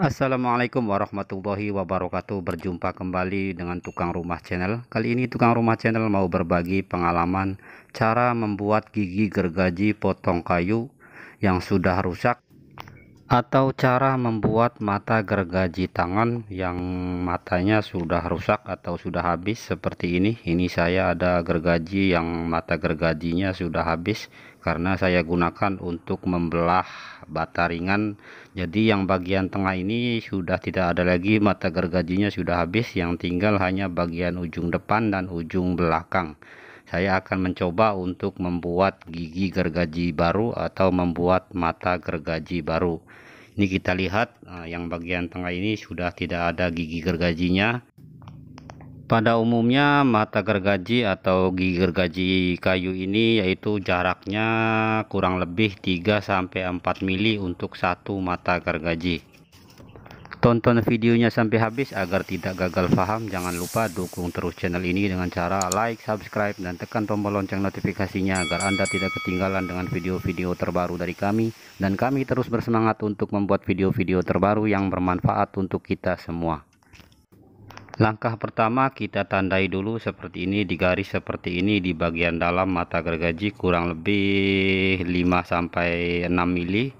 Assalamualaikum warahmatullahi wabarakatuh Berjumpa kembali dengan Tukang Rumah Channel Kali ini Tukang Rumah Channel mau berbagi pengalaman Cara membuat gigi gergaji potong kayu Yang sudah rusak atau cara membuat mata gergaji tangan yang matanya sudah rusak atau sudah habis seperti ini ini saya ada gergaji yang mata gergajinya sudah habis karena saya gunakan untuk membelah bata ringan jadi yang bagian tengah ini sudah tidak ada lagi mata gergajinya sudah habis yang tinggal hanya bagian ujung depan dan ujung belakang saya akan mencoba untuk membuat gigi gergaji baru atau membuat mata gergaji baru ini kita lihat eh, yang bagian tengah ini sudah tidak ada gigi gergajinya pada umumnya mata gergaji atau gigi gergaji kayu ini yaitu jaraknya kurang lebih 3-4 mili untuk satu mata gergaji Tonton videonya sampai habis agar tidak gagal paham. Jangan lupa dukung terus channel ini dengan cara like, subscribe, dan tekan tombol lonceng notifikasinya agar Anda tidak ketinggalan dengan video-video terbaru dari kami. Dan kami terus bersemangat untuk membuat video-video terbaru yang bermanfaat untuk kita semua. Langkah pertama kita tandai dulu seperti ini di garis seperti ini di bagian dalam mata gergaji kurang lebih 5 6 mili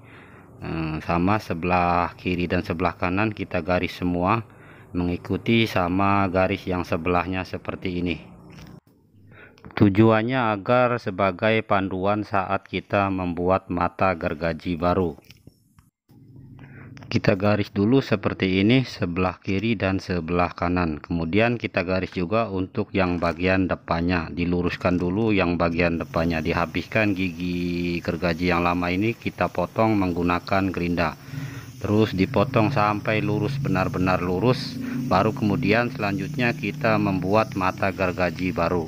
Hmm, sama sebelah kiri dan sebelah kanan kita garis semua mengikuti sama garis yang sebelahnya seperti ini tujuannya agar sebagai panduan saat kita membuat mata gergaji baru kita garis dulu seperti ini sebelah kiri dan sebelah kanan kemudian kita garis juga untuk yang bagian depannya diluruskan dulu yang bagian depannya dihabiskan gigi gergaji yang lama ini kita potong menggunakan gerinda terus dipotong sampai lurus benar-benar lurus baru kemudian selanjutnya kita membuat mata gergaji baru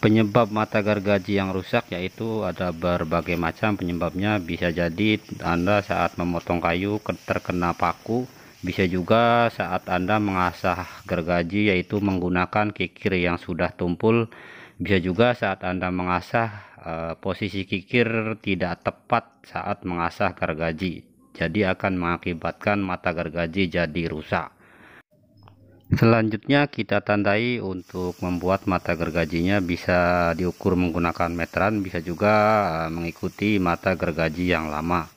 penyebab mata gergaji yang rusak yaitu ada berbagai macam penyebabnya bisa jadi Anda saat memotong kayu terkena paku bisa juga saat Anda mengasah gergaji yaitu menggunakan kikir yang sudah tumpul bisa juga saat Anda mengasah eh, posisi kikir tidak tepat saat mengasah gergaji jadi akan mengakibatkan mata gergaji jadi rusak Selanjutnya kita tandai untuk membuat mata gergajinya bisa diukur menggunakan meteran bisa juga eh, mengikuti mata gergaji yang lama.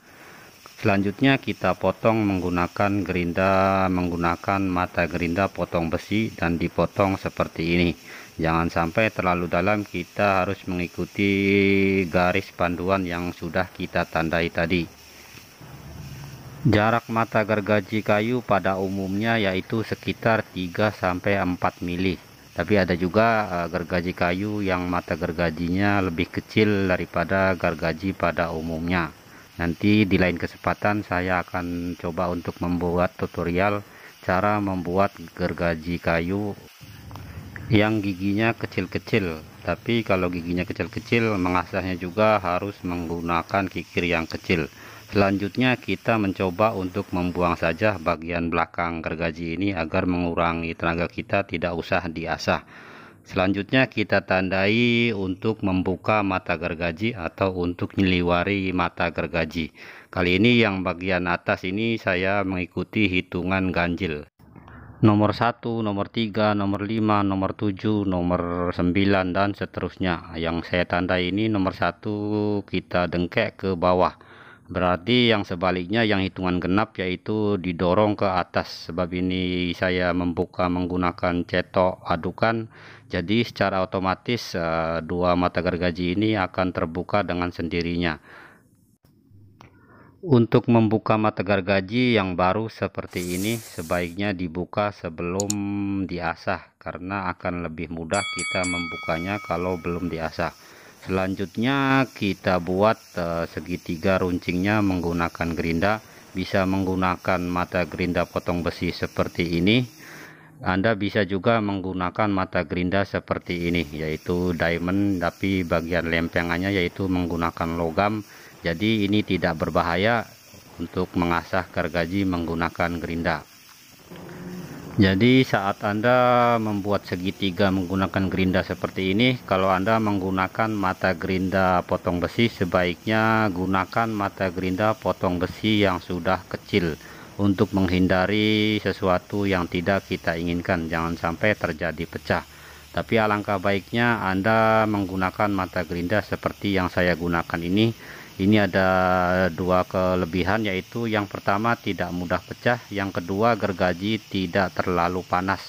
Selanjutnya kita potong menggunakan gerinda menggunakan mata gerinda potong besi dan dipotong seperti ini. Jangan sampai terlalu dalam kita harus mengikuti garis panduan yang sudah kita tandai tadi. Jarak mata gergaji kayu pada umumnya yaitu sekitar 3-4 mili. Tapi ada juga eh, gergaji kayu yang mata gergajinya lebih kecil daripada gergaji pada umumnya. Nanti di lain kesempatan saya akan coba untuk membuat tutorial cara membuat gergaji kayu yang giginya kecil-kecil. Tapi kalau giginya kecil-kecil mengasahnya juga harus menggunakan kikir yang kecil Selanjutnya kita mencoba untuk membuang saja bagian belakang gergaji ini agar mengurangi tenaga kita tidak usah diasah. Selanjutnya kita tandai untuk membuka mata gergaji atau untuk nyeliwari mata gergaji. Kali ini yang bagian atas ini saya mengikuti hitungan ganjil. Nomor 1, nomor 3, nomor 5, nomor 7, nomor 9 dan seterusnya. Yang saya tandai ini nomor 1 kita dengkek ke bawah Berarti yang sebaliknya yang hitungan genap yaitu didorong ke atas sebab ini saya membuka menggunakan cetok adukan jadi secara otomatis eh, dua mata gergaji ini akan terbuka dengan sendirinya. Untuk membuka mata gergaji yang baru seperti ini sebaiknya dibuka sebelum diasah karena akan lebih mudah kita membukanya kalau belum diasah selanjutnya kita buat uh, segitiga runcingnya menggunakan gerinda bisa menggunakan mata gerinda potong besi seperti ini Anda bisa juga menggunakan mata gerinda seperti ini yaitu diamond tapi bagian lempengannya yaitu menggunakan logam jadi ini tidak berbahaya untuk mengasah gergaji menggunakan gerinda jadi saat Anda membuat segitiga menggunakan gerinda seperti ini, kalau Anda menggunakan mata gerinda potong besi, sebaiknya gunakan mata gerinda potong besi yang sudah kecil untuk menghindari sesuatu yang tidak kita inginkan, jangan sampai terjadi pecah. Tapi alangkah baiknya Anda menggunakan mata gerinda seperti yang saya gunakan ini ini ada dua kelebihan yaitu yang pertama tidak mudah pecah yang kedua gergaji tidak terlalu panas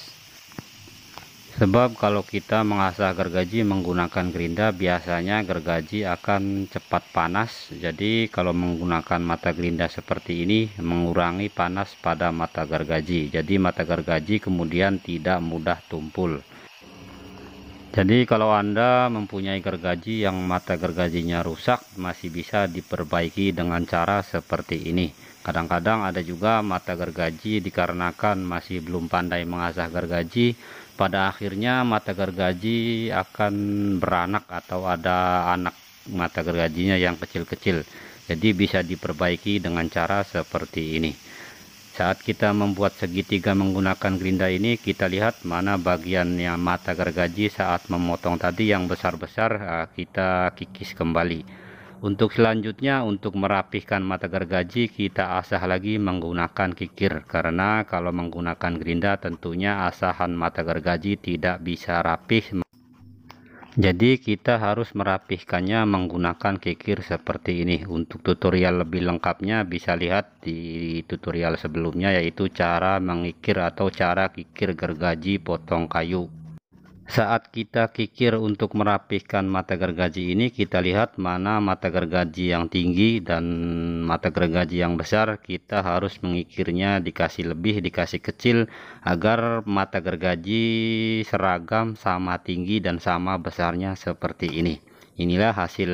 sebab kalau kita mengasah gergaji menggunakan gerinda biasanya gergaji akan cepat panas jadi kalau menggunakan mata gerinda seperti ini mengurangi panas pada mata gergaji jadi mata gergaji kemudian tidak mudah tumpul jadi kalau Anda mempunyai gergaji yang mata gergajinya rusak masih bisa diperbaiki dengan cara seperti ini. Kadang-kadang ada juga mata gergaji dikarenakan masih belum pandai mengasah gergaji, pada akhirnya mata gergaji akan beranak atau ada anak mata gergajinya yang kecil-kecil. Jadi bisa diperbaiki dengan cara seperti ini. Saat kita membuat segitiga menggunakan gerinda ini, kita lihat mana bagian yang mata gergaji saat memotong tadi yang besar-besar eh, kita kikis kembali. Untuk selanjutnya, untuk merapihkan mata gergaji, kita asah lagi menggunakan kikir. Karena kalau menggunakan gerinda tentunya asahan mata gergaji tidak bisa rapih. Jadi kita harus merapihkannya menggunakan kikir seperti ini. Untuk tutorial lebih lengkapnya bisa lihat di tutorial sebelumnya yaitu cara mengikir atau cara kikir gergaji potong kayu. Saat kita kikir untuk merapihkan mata gergaji ini, kita lihat mana mata gergaji yang tinggi dan mata gergaji yang besar. Kita harus mengikirnya dikasih lebih, dikasih kecil, agar mata gergaji seragam sama tinggi dan sama besarnya seperti ini. Inilah hasil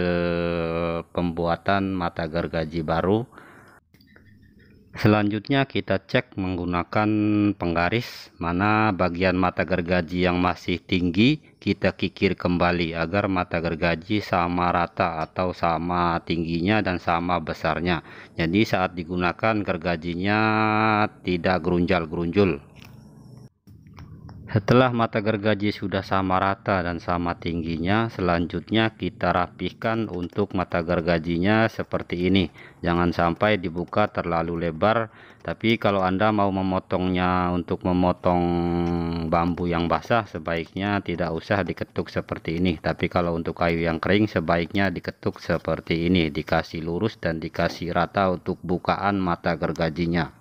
pembuatan mata gergaji baru. Selanjutnya kita cek menggunakan penggaris mana bagian mata gergaji yang masih tinggi kita kikir kembali agar mata gergaji sama rata atau sama tingginya dan sama besarnya. Jadi saat digunakan gergajinya tidak gerunjal-gerunjul setelah mata gergaji sudah sama rata dan sama tingginya, selanjutnya kita rapihkan untuk mata gergajinya seperti ini. Jangan sampai dibuka terlalu lebar, tapi kalau Anda mau memotongnya untuk memotong bambu yang basah, sebaiknya tidak usah diketuk seperti ini. Tapi kalau untuk kayu yang kering, sebaiknya diketuk seperti ini, dikasih lurus dan dikasih rata untuk bukaan mata gergajinya.